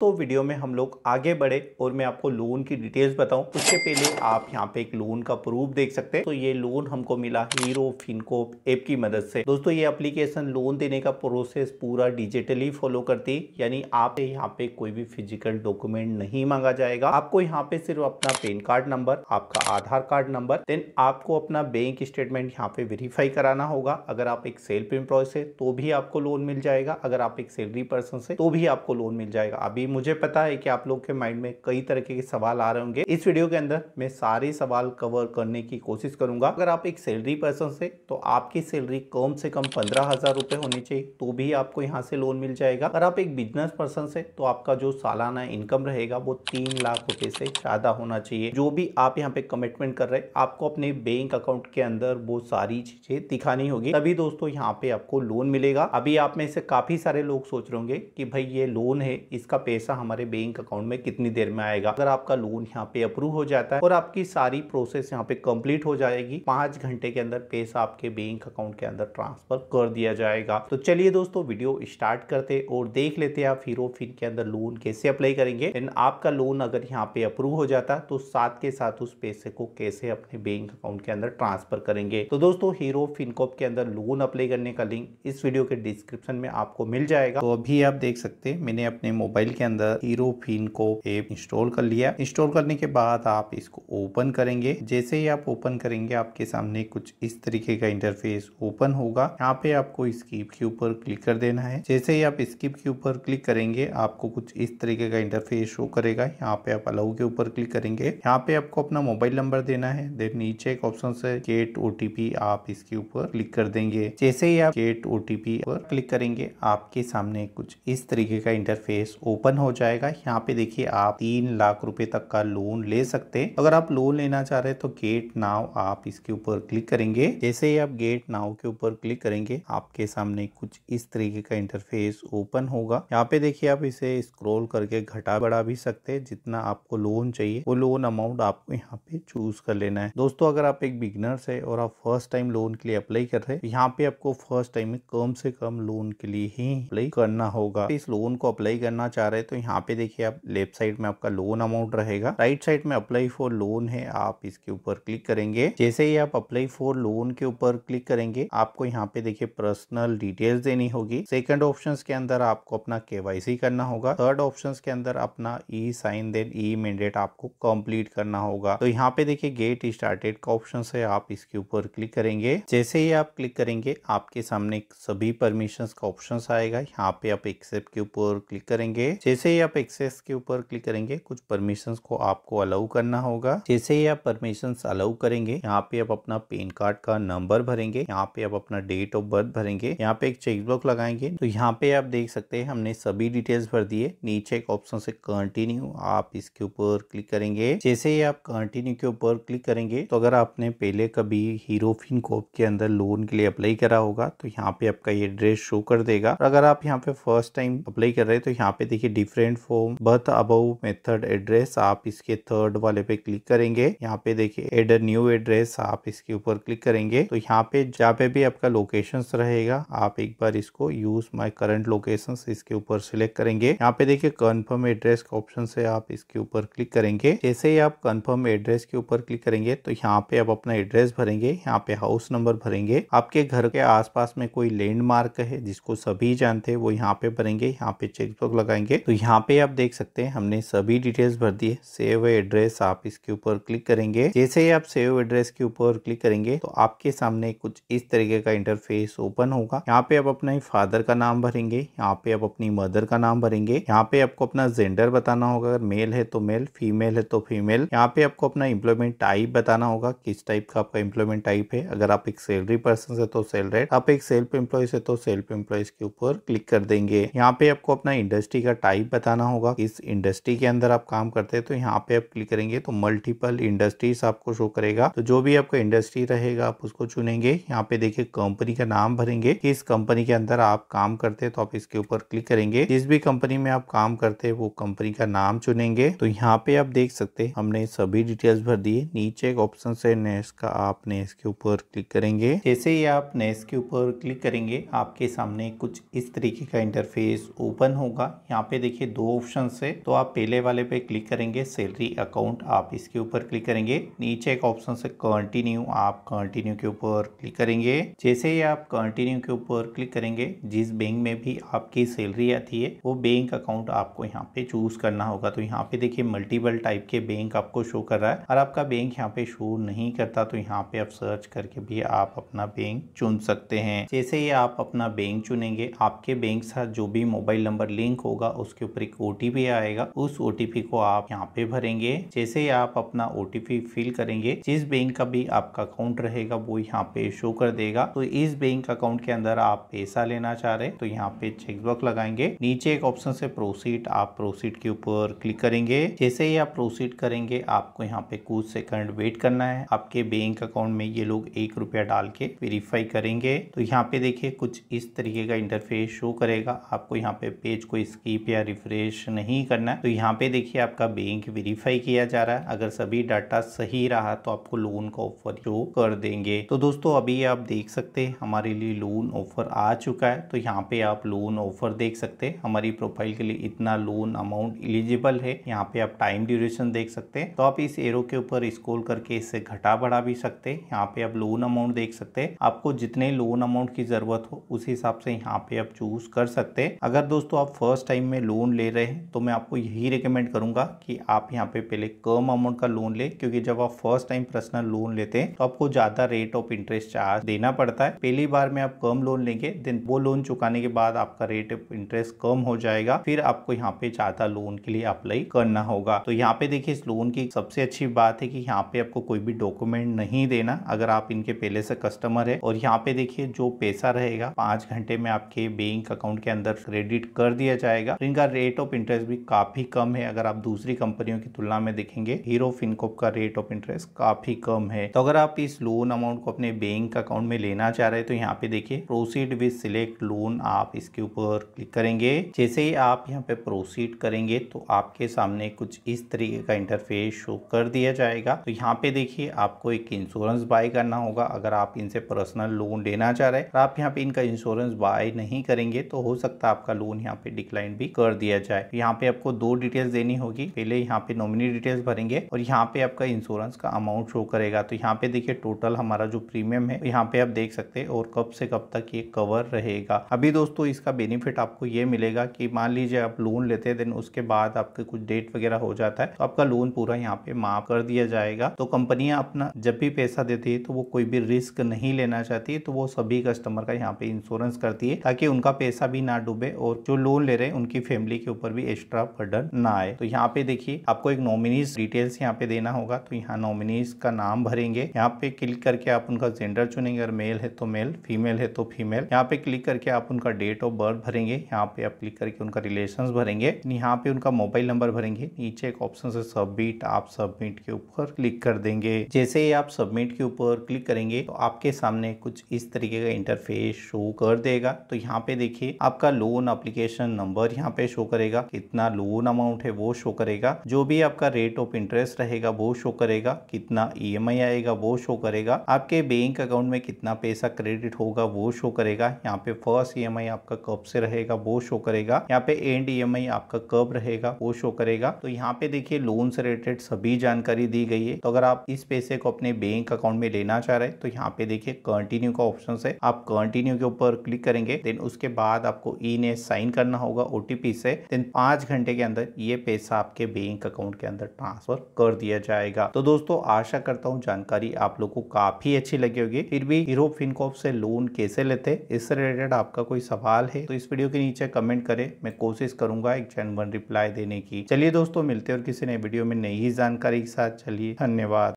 तो वीडियो में हम लोग आगे बढ़े और मैं आपको लोन की डिटेल्स बताऊं उससे पहले आप यहाँ पे एक लोन का प्रूफ देख सकते हैं तो ये लोन हमको मिला हीरो फिनको ऐप की मदद से दोस्तों ये एप्लीकेशन लोन देने का प्रोसेस पूरा डिजिटली फॉलो करती यानी आप यहाँ पे कोई भी फिजिकल डॉक्यूमेंट नहीं मांगा जाएगा आपको यहाँ पे सिर्फ अपना पेन कार्ड नंबर आपका आधार कार्ड नंबर देन आपको अपना बैंक स्टेटमेंट यहाँ पे वेरीफाई कराना होगा अगर आप एक सेल्फ एम्प्लॉय से तो भी आपको लोन मिल जाएगा अगर आप एक सैलरी पर्सन से तो भी आपको लोन मिल जाएगा अभी मुझे पता है कि आप लोग के माइंड में कई तरह के सवाल आ रहे होंगे इस वीडियो के अंदर मैं सारे सवाल कवर करने की कोशिश करूंगा अगर आप एक सैलरी पर्सन से तो आपकी सैलरी कम से कम पंद्रह हजार रुपए होनी चाहिए तो भी आपको यहाँ से लोन मिल जाएगा अगर आप एक बिजनेस पर्सन से तो आपका जो सालाना इनकम रहेगा वो तीन लाख रुपए से ज्यादा होना चाहिए जो भी आप यहाँ पे कमिटमेंट कर रहे आपको अपने बैंक अकाउंट के अंदर वो सारी चीजें दिखानी होगी तभी दोस्तों यहाँ पे आपको लोन मिलेगा अभी आप में से काफी सारे लोग सोच रहे होंगे कि भाई ये लोन है इसका पे पैसा हमारे बैंक अकाउंट में कितनी देर में आएगा अगर आपका लोन यहाँ पे अप्रूव हो जाता है और आपकी सारी प्रोसेस यहाँ पे कंप्लीट हो जाएगी पांच घंटे के अंदर पैसा आपके बैंक अकाउंट के अंदर ट्रांसफर कर दिया जाएगा तो चलिए दोस्तों वीडियो स्टार्ट करते और देख लेते हैं आप हीरो फिन के अंदर लोन कैसे अप्लाई करेंगे एंड आपका लोन अगर यहाँ पे अप्रूव हो जाता तो साथ के साथ उस पैसे को कैसे अपने बैंक अकाउंट के अंदर ट्रांसफर करेंगे तो दोस्तों हीरो फिनकॉप के अंदर लोन अप्लाई करने का लिंक इस वीडियो के डिस्क्रिप्शन में आपको मिल जाएगा तो अभी आप देख सकते हैं मैंने अपने मोबाइल के अंदर Hero FinCorp app install कर लिया इंस्टॉल करने के बाद आप इसको ओपन करेंगे जैसे ही आप ओपन करेंगे आपके सामने कुछ इस तरीके का इंटरफेस ओपन होगा यहाँ पे आपको स्कीप के ऊपर क्लिक कर देना है जैसे ही आप स्कीप के ऊपर क्लिक करेंगे आपको कुछ इस तरीके का इंटरफेस शो करेगा यहाँ पे आप अलाउ के ऊपर क्लिक करेंगे यहाँ पे आपको अपना मोबाइल नंबर देना है देन नीचे एक ऑप्शन से गेट ओटीपी आप इसके ऊपर क्लिक कर देंगे जैसे ही आप गेट ओटीपी पर क्लिक करेंगे आपके सामने कुछ इस तरीके का इंटरफेस ओपन हो जाएगा यहाँ पे देखिए आप तीन लाख रुपए तक का लोन ले सकते हैं अगर आप लोन लेना चाह रहे हैं तो गेट नाव आप इसके ऊपर क्लिक करेंगे जैसे ही आप गेट नाव के ऊपर क्लिक करेंगे आपके सामने कुछ इस तरीके का इंटरफेस ओपन होगा यहाँ पे देखिए आप इसे स्क्रोल करके घटा बढ़ा भी सकते हैं जितना आपको लोन चाहिए वो लोन अमाउंट आपको यहाँ पे चूज कर लेना है दोस्तों अगर आप एक बिगनर्स है और आप फर्स्ट टाइम लोन के लिए अप्लाई कर रहे हैं तो यहाँ पे आपको फर्स्ट टाइम में कम से कम लोन के लिए ही अप्लाई करना होगा इस लोन को अप्लाई करना चाह रहे तो यहाँ पे देखिए आप लेफ्ट साइड में आपका लोन अमाउंट रहेगा राइट साइड में अप्लाई फॉर लोन है आप इसके ऊपर क्लिक करेंगे जैसे ही आप अप्लाई फॉर लोन के ऊपर क्लिक करेंगे आपको यहाँ पे देखिए पर्सनल डिटेल्स देनी होगी सेकंड ऑप्शन के अंदर आपको अपना के करना होगा थर्ड ऑप्शन के अंदर अपना e sign then e mandate आपको कम्प्लीट करना होगा तो यहाँ पे देखिये गेट स्टार्टेड का ऑप्शन है आप इसके ऊपर क्लिक करेंगे जैसे ही आप क्लिक करेंगे आपके सामने सभी परमिशन का ऑप्शन आएगा यहाँ पे आप एक्सेप्ट के ऊपर क्लिक करेंगे जैसे ही आप एक्सेस के ऊपर क्लिक करेंगे कुछ परमिशंस को आपको अलाउ करना होगा जैसे ही आप परमिशंस अलाउ करेंगे यहाँ पे आप अपना पेन कार्ड का नंबर भरेंगे यहाँ पे आप अपना डेट ऑफ बर्थ भरेंगे यहाँ पे एक चेकबुक लगाएंगे तो यहाँ पे आप देख सकते हैं हमने सभी डिटेल्स भर दिए नीचे एक ऑप्शन से कंटिन्यू आप इसके ऊपर क्लिक करेंगे जैसे ही आप कंटिन्यू के ऊपर क्लिक करेंगे तो अगर आपने पहले कभी हीरोफिन कोप के अंदर लोन के लिए अप्लाई करा होगा तो यहाँ पे आपका ये एड्रेस शो कर देगा अगर आप यहाँ पे फर्स्ट टाइम अप्लाई कर रहे हैं तो यहाँ पे देखिए different form birth above method address आप इसके थर्ड वाले पे क्लिक करेंगे यहाँ पे देखिए एड न्यू एड्रेस आप इसके ऊपर क्लिक करेंगे तो यहाँ पे जहाँ पे भी आपका लोकेशन रहेगा आप एक बार इसको यूज माई करंट लोकेशन इसके ऊपर सिलेक्ट करेंगे यहाँ पे देखिए कन्फर्म एड्रेस का ऑप्शन से आप इसके ऊपर क्लिक करेंगे जैसे ही आप कन्फर्म एड्रेस के ऊपर क्लिक करेंगे तो यहाँ पे आप अपना एड्रेस भरेंगे यहाँ पे हाउस नंबर भरेंगे आपके घर के आसपास में कोई लैंडमार्क है जिसको सभी जानते हैं वो यहाँ पे भरेंगे यहाँ पे चेकबुक लगाएंगे तो यहाँ पे आप देख सकते हैं हमने सभी डिटेल्स भर दी है सेव एड्रेस आप इसके ऊपर क्लिक करेंगे जैसे ही आप सेव एड्रेस के ऊपर क्लिक करेंगे तो आपके सामने कुछ इस तरीके का इंटरफेस ओपन होगा यहाँ पे आप अपने फादर का नाम भरेंगे यहाँ पे आप अपनी मदर का नाम भरेंगे यहाँ पे आपको अपना जेंडर बताना होगा अगर मेल है तो मेल फीमेल है तो फीमेल यहाँ पे आपको अपना इम्प्लॉयमेंट टाइप बताना होगा किस टाइप का आपका इम्प्लॉयमेंट टाइप है अगर आप एक सैलरी पर्सन से तो सैलरी आप एक सेल्फ एम्प्लॉय से तो सेल्फ एम्प्लॉयज के ऊपर क्लिक कर देंगे यहाँ पे आपको अपना इंडस्ट्री का टाइप टाइप बताना होगा किस इंडस्ट्री के अंदर आप काम करते हैं तो यहाँ पे आप क्लिक करेंगे तो मल्टीपल इंडस्ट्रीज आपको शो करेगा तो जो भी आपका इंडस्ट्री रहेगा आप उसको चुनेंगे यहाँ पे देखिए कंपनी का नाम भरेंगे किस कंपनी के अंदर आप काम करते हैं तो आप इसके ऊपर क्लिक करेंगे जिस भी कंपनी में आप काम करते हैं वो कंपनी का नाम चुनेंगे तो यहाँ पे आप देख सकते हैं हमने सभी डिटेल्स भर दिए नीचे एक ऑप्शन से नेस का आप नेस के ऊपर क्लिक करेंगे जैसे ही आप नेस के ऊपर क्लिक करेंगे आपके सामने कुछ इस तरीके का इंटरफेस ओपन होगा यहाँ पे देखिए दो ऑप्शन है तो आप पहले वाले पे क्लिक करेंगे सैलरी अकाउंट आप इसके ऊपर क्लिक करेंगे नीचे एक ऑप्शन से कंटिन्यू आप कंटिन्यू के ऊपर क्लिक करेंगे जैसे ही आप कंटिन्यू के ऊपर क्लिक करेंगे जिस बैंक में भी आपकी सैलरी आती है वो बैंक अकाउंट आपको यहाँ पे चूज करना होगा तो यहाँ पे देखिए मल्टीपल टाइप के बैंक आपको शो कर रहा है और आपका बैंक यहाँ पे शो नहीं करता तो यहाँ पे आप सर्च करके भी आप अपना बैंक चुन सकते हैं जैसे ही आप अपना बैंक चुनेंगे आपके बैंक साथ जो भी मोबाइल नंबर लिंक होगा उसके उसके ऊपर एक ओटीपी आएगा उस ओ को आप यहाँ पे भरेंगे जैसे ही आप अपना ओटीपी फिल करेंगे जिस बैंक का भी आपका अकाउंट रहेगा वो यहाँ पे शो कर देगा तो इस बैंक अकाउंट के अंदर आप पैसा लेना चाह रहे तो यहाँ पे चेकबुक लगाएंगे नीचे एक ऑप्शन से प्रोसीड आप प्रोसीड के ऊपर क्लिक करेंगे जैसे ही आप प्रोसीड करेंगे आपको यहाँ पे कुछ सेकंड वेट करना है आपके बैंक अकाउंट में ये लोग एक रुपया डाल के वेरीफाई करेंगे तो यहाँ पे देखिए कुछ इस तरीके का इंटरफेस शो करेगा आपको यहाँ पे पेज को स्कीप या रिफ्रेश नहीं करना है तो यहाँ पे देखिए आपका बैंक वेरीफाई किया जा रहा है अगर सभी डाटा सही रहा तो आपको लोन का ऑफर जो कर देंगे तो दोस्तों अभी आप देख सकते हैं हमारे लिए लोन ऑफर आ चुका है तो यहाँ पे आप लोन ऑफर देख सकते हैं हमारी प्रोफाइल के लिए इतना लोन अमाउंट एलिजिबल है यहाँ पे आप टाइम ड्यूरेशन देख सकते हैं तो आप इस एरो के ऊपर स्कोल करके इससे घटा बढ़ा भी सकते हैं यहाँ पे आप लोन अमाउंट देख सकते हैं आपको जितने लोन अमाउंट की जरूरत हो उस हिसाब से यहाँ पे आप चूज कर सकते हैं अगर दोस्तों आप फर्स्ट टाइम में लोन लोन ले रहे हैं तो मैं आपको यही रिकमेंड करूंगा कि आप यहाँ पे पहले कम अमाउंट का लोन ले क्योंकि जब आप फर्स्ट टाइम पर्सनल लोन लेते हैं तो आपको ज़्यादा रेट ऑफ इंटरेस्ट चार्ज देना पड़ता है पहली बार में आप कम लोन लेंगे देन वो लोन चुकाने के बाद आपका रेट ऑफ इंटरेस्ट कम हो जाएगा फिर आपको यहाँ पे ज़्यादा लोन के लिए अप्लाई करना होगा तो यहाँ पे देखिए इस लोन की सबसे अच्छी बात है कि यहाँ पे आपको कोई भी डॉक्यूमेंट नहीं देना अगर आप इनके पहले से कस्टमर है और यहाँ पे देखिए जो पैसा रहेगा पांच घंटे में आपके बैंक अकाउंट के अंदर क्रेडिट कर दिया जाएगा इनका इनका रेट ऑफ इंटरेस्ट भी काफ़ी कम है अगर आप दूसरी कंपनियों की तुलना में देखेंगे हीरो फिनकोप का रेट ऑफ इंटरेस्ट काफ़ी कम है तो अगर आप इस लोन अमाउंट को अपने बैंक अकाउंट में लेना चाह रहे हैं तो यहाँ पे देखिए प्रोसीड विद सिलेक्ट लोन आप इसके ऊपर क्लिक करेंगे जैसे ही आप यहाँ पे प्रोसीड करेंगे तो आपके सामने कुछ इस तरीके का इंटरफेस शो कर दिया जाएगा तो यहाँ पे देखिए आपको एक इंश्योरेंस बाय करना होगा अगर आप इनसे पर्सनल लोन लेना चाह रहे हैं आप यहाँ पे इनका इंश्योरेंस बाय नहीं करेंगे तो हो सकता है आपका लोन यहाँ पे डिक्लाइन भी कर कर दिया जाए यहाँ पे आपको दो डिटेल्स देनी होगी पहले यहाँ पे नॉमिनी डिटेल्स भरेंगे और यहाँ पे आपका इंश्योरेंस का अमाउंट शो करेगा तो यहाँ पे देखिए टोटल हमारा जो प्रीमियम है यहाँ पे आप देख सकते हैं और कब से कब तक ये कवर रहेगा अभी दोस्तों इसका बेनिफिट आपको ये मिलेगा कि मान लीजिए आप लोन लेते हैं देन उसके बाद आपके कुछ डेट वगैरह हो जाता है तो आपका लोन पूरा यहाँ पे माफ कर दिया जाएगा तो कंपनियां अपना जब भी पैसा देती है तो वो कोई भी रिस्क नहीं लेना चाहती तो वो सभी कस्टमर का यहाँ पे इंश्योरेंस करती है ताकि उनका पैसा भी ना डूबे और जो लोन ले रहे हैं उनकी फैमिली के ऊपर भी एक्स्ट्रा बर्डन ना आए तो यहाँ पे देखिए आपको एक नॉमिनीज डिटेल्स यहाँ पे देना होगा तो यहाँ नॉमिनीज का नाम भरेंगे यहाँ पे क्लिक करके आप उनका जेंडर चुनेंगे अगर मेल है तो मेल फीमेल है तो फीमेल यहाँ पे क्लिक करके आप उनका डेट ऑफ बर्थ भरेंगे यहाँ पे आप क्लिक करके उनका रिलेशन भरेंगे यहाँ पे उनका मोबाइल नंबर भरेंगे नीचे एक ऑप्शन है सबमिट आप सबमिट के ऊपर क्लिक कर देंगे जैसे ही आप सबमिट के ऊपर क्लिक करेंगे तो आपके सामने कुछ इस तरीके का इंटरफेस शो कर देगा तो यहाँ पे देखिए आपका लोन अप्लीकेशन नंबर यहाँ पे शो करेगा कितना लोन अमाउंट है वो शो करेगा जो भी आपका रेट ऑफ इंटरेस्ट रहेगा वो शो करेगा कितना ई e आएगा वो शो करेगा आपके बैंक अकाउंट में कितना पैसा क्रेडिट होगा वो शो करेगा यहाँ पे फर्स्ट ई e आपका कब से रहेगा वो शो करेगा यहाँ पे एंड ई e आपका कब रहेगा वो शो करेगा तो यहाँ पे देखिए लोन से रिलेटेड सभी जानकारी दी गई है तो अगर आप इस पैसे को अपने बैंक अकाउंट में लेना चाह रहे हैं तो यहाँ पे देखिए कंटिन्यू का ऑप्शन है आप कंटिन्यू के ऊपर क्लिक करेंगे देन उसके बाद आपको ई ने साइन करना होगा ओटीपी है दिन पांच घंटे के अंदर ये पैसा आपके बैंक अकाउंट के अंदर ट्रांसफर कर दिया जाएगा तो दोस्तों आशा करता हूँ जानकारी आप लोग को काफी अच्छी लगी होगी फिर भी हीरो फिनकॉप से लोन कैसे लेते इससे रिलेटेड आपका कोई सवाल है तो इस वीडियो के नीचे कमेंट करे मैं कोशिश करूंगा एक जनवन रिप्लाई देने की चलिए दोस्तों मिलते और किसी नए वीडियो में नई जानकारी के साथ चलिए धन्यवाद